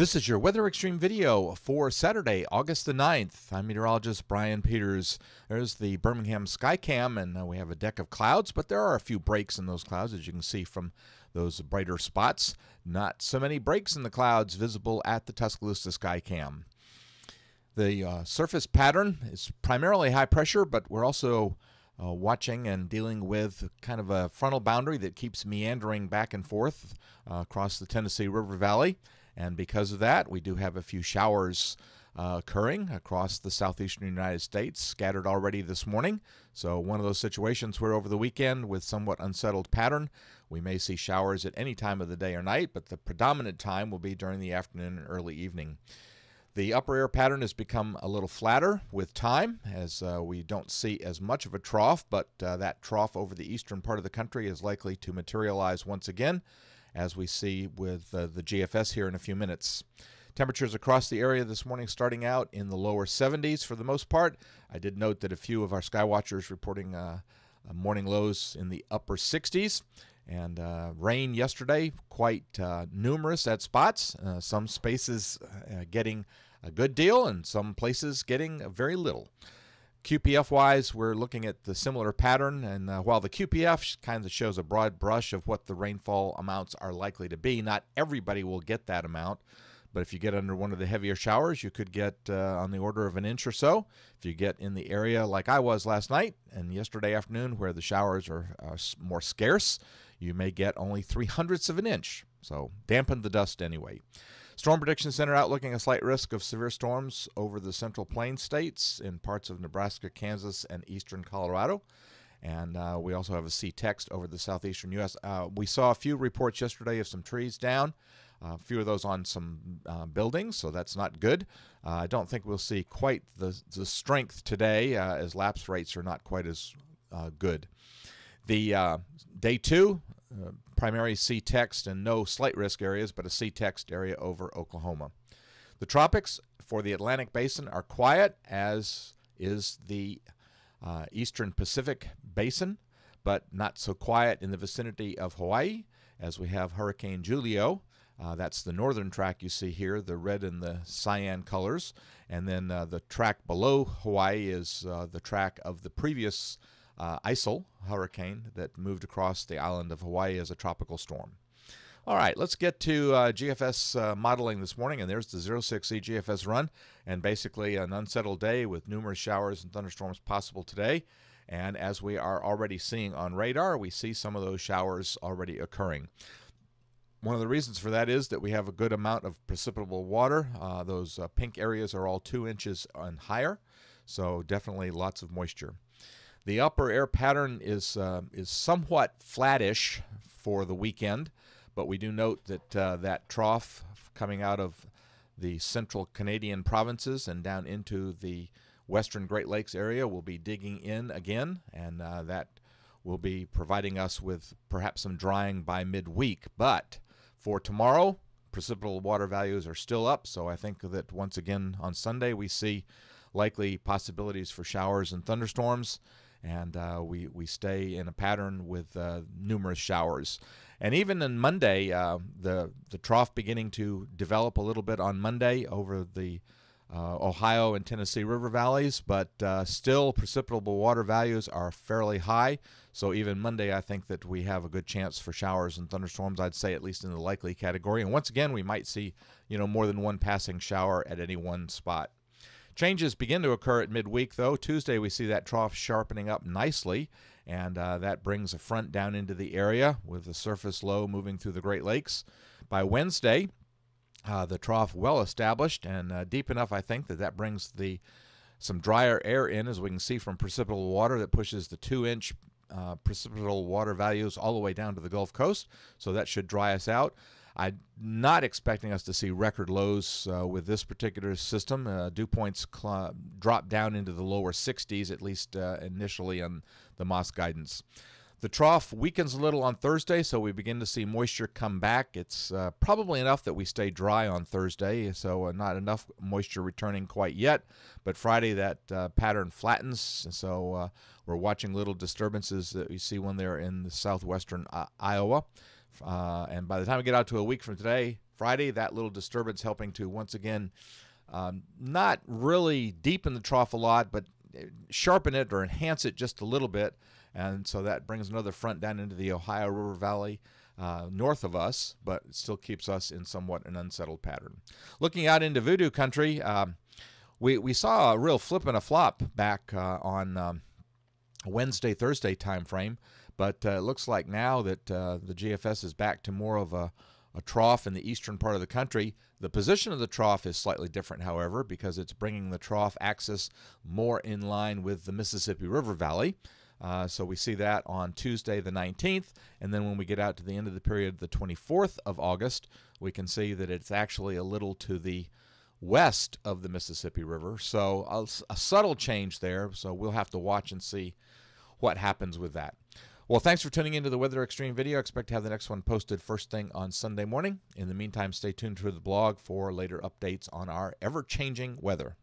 This is your Weather Extreme video for Saturday, August the 9th. I'm meteorologist Brian Peters. There's the Birmingham Skycam, and uh, we have a deck of clouds, but there are a few breaks in those clouds, as you can see from those brighter spots. Not so many breaks in the clouds visible at the Tuscaloosa Skycam. The uh, surface pattern is primarily high pressure, but we're also uh, watching and dealing with kind of a frontal boundary that keeps meandering back and forth uh, across the Tennessee River Valley. And because of that, we do have a few showers uh, occurring across the southeastern United States, scattered already this morning. So, one of those situations where over the weekend, with somewhat unsettled pattern, we may see showers at any time of the day or night, but the predominant time will be during the afternoon and early evening. The upper air pattern has become a little flatter with time as uh, we don't see as much of a trough, but uh, that trough over the eastern part of the country is likely to materialize once again as we see with uh, the GFS here in a few minutes. Temperatures across the area this morning starting out in the lower 70s for the most part. I did note that a few of our skywatchers reporting uh, uh, morning lows in the upper 60s. And uh, rain yesterday, quite uh, numerous at spots. Uh, some spaces uh, getting a good deal, and some places getting very little. QPF wise, we're looking at the similar pattern, and uh, while the QPF kind of shows a broad brush of what the rainfall amounts are likely to be, not everybody will get that amount. But if you get under one of the heavier showers, you could get uh, on the order of an inch or so. If you get in the area like I was last night and yesterday afternoon, where the showers are more scarce, you may get only three hundredths of an inch. So dampen the dust anyway. Storm Prediction Center outlooking a slight risk of severe storms over the central plain states in parts of Nebraska, Kansas, and eastern Colorado. And uh, we also have a sea text over the southeastern U.S. Uh, we saw a few reports yesterday of some trees down, a few of those on some uh, buildings, so that's not good. Uh, I don't think we'll see quite the, the strength today, uh, as lapse rates are not quite as good. The uh, day two, primary sea text and no slight risk areas, but a sea text area over Oklahoma. The tropics for the Atlantic Basin are quiet, as is the uh, eastern Pacific Basin, but not so quiet in the vicinity of Hawaii, as we have Hurricane Julio. Uh, that's the northern track you see here, the red and the cyan colors. And then uh, the track below Hawaii is uh, the track of the previous uh, ISIL hurricane that moved across the island of Hawaii as a tropical storm. All right, let's get to uh, GFS uh, modeling this morning, and there's the 06E GFS run, and basically an unsettled day with numerous showers and thunderstorms possible today. And as we are already seeing on radar, we see some of those showers already occurring. One of the reasons for that is that we have a good amount of precipitable water. Uh, those uh, pink areas are all two inches and higher, so definitely lots of moisture. The upper air pattern is, uh, is somewhat flattish for the weekend, but we do note that uh, that trough coming out of the central Canadian provinces and down into the western Great Lakes area will be digging in again, and uh, that will be providing us with perhaps some drying by midweek. But for tomorrow, precipitable water values are still up, so I think that once again on Sunday we see likely possibilities for showers and thunderstorms and uh, we we stay in a pattern with uh, numerous showers. And even on Monday, uh, the the trough beginning to develop a little bit on Monday over the uh, Ohio and Tennessee river valleys, but uh, still precipitable water values are fairly high. So even Monday, I think that we have a good chance for showers and thunderstorms. I'd say at least in the likely category. And once again, we might see you know more than one passing shower at any one spot. Changes begin to occur at midweek, though. Tuesday, we see that trough sharpening up nicely, and uh, that brings a front down into the area with the surface low moving through the Great Lakes. By Wednesday, uh, the trough well established and uh, deep enough, I think, that that brings the some drier air in, as we can see from precipitable water that pushes the two-inch uh, precipitable water values all the way down to the Gulf Coast. So that should dry us out. I'm not expecting us to see record lows uh, with this particular system. Uh, dew points cl- drop down into the lower 60s, at least uh, initially on the Moss guidance. The trough weakens a little on Thursday, so we begin to see moisture come back. It's uh, probably enough that we stay dry on Thursday, so uh, not enough moisture returning quite yet. But Friday, that uh, pattern flattens, so uh, we're watching little disturbances that we see when they're in the southwestern uh, Iowa. Uh, and by the time we get out to a week from today, Friday, that little disturbance helping to once again um, not really deepen the trough a lot, but sharpen it or enhance it just a little bit. And so that brings another front down into the Ohio River Valley. Uh, north of us, but still keeps us in somewhat an unsettled pattern. Looking out into voodoo country, um, we, we saw a real flip and a flop back uh, on um, Wednesday, Thursday timeframe but uh, it looks like now that uh, the GFS is back to more of a, a trough in the eastern part of the country. The position of the trough is slightly different, however, because it's bringing the trough axis more in line with the Mississippi River Valley. Uh, so we see that on Tuesday, the 19th. And then when we get out to the end of the period, the 24th of August, we can see that it's actually a little to the west of the Mississippi River. So a, a subtle change there. So we'll have to watch and see what happens with that. Well, thanks for tuning into the Weather Extreme video. I expect to have the next one posted first thing on Sunday morning. In the meantime, stay tuned to the blog for later updates on our ever changing weather.